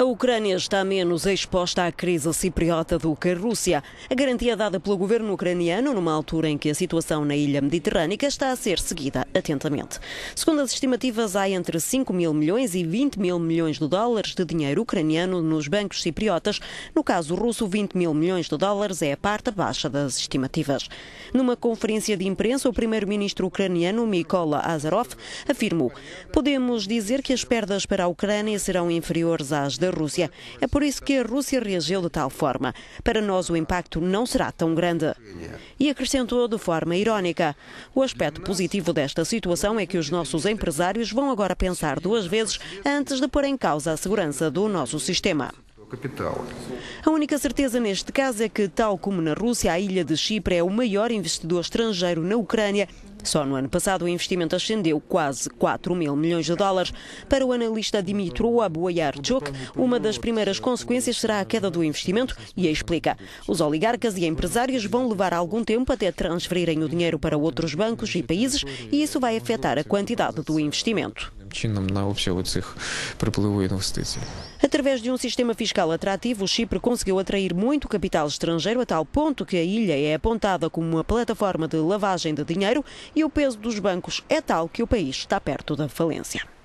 A Ucrânia está menos exposta à crise cipriota do que a Rússia. A garantia dada pelo governo ucraniano numa altura em que a situação na ilha mediterrânica está a ser seguida atentamente. Segundo as estimativas, há entre 5 mil milhões e 20 mil milhões de dólares de dinheiro ucraniano nos bancos cipriotas. No caso russo, 20 mil milhões de dólares é a parte baixa das estimativas. Numa conferência de imprensa, o primeiro-ministro ucraniano Mykola Azarov afirmou: Podemos dizer que as perdas para a Ucrânia serão inferiores às da da Rússia. É por isso que a Rússia reagiu de tal forma. Para nós, o impacto não será tão grande. E acrescentou de forma irónica: o aspecto positivo desta situação é que os nossos empresários vão agora pensar duas vezes antes de pôr em causa a segurança do nosso sistema capital. A única certeza neste caso é que, tal como na Rússia, a ilha de Chipre é o maior investidor estrangeiro na Ucrânia. Só no ano passado o investimento ascendeu quase 4 mil milhões de dólares. Para o analista Dimitro Aboyarchuk, uma das primeiras consequências será a queda do investimento e explica. Os oligarcas e empresários vão levar algum tempo até transferirem o dinheiro para outros bancos e países e isso vai afetar a quantidade do investimento чином на цих Através de um sistema fiscal atrativo, o Chipre conseguiu atrair muito capital estrangeiro a tal ponto que a ilha é apontada como uma plataforma de lavagem de dinheiro e o peso dos bancos é tal que o país está perto da falência.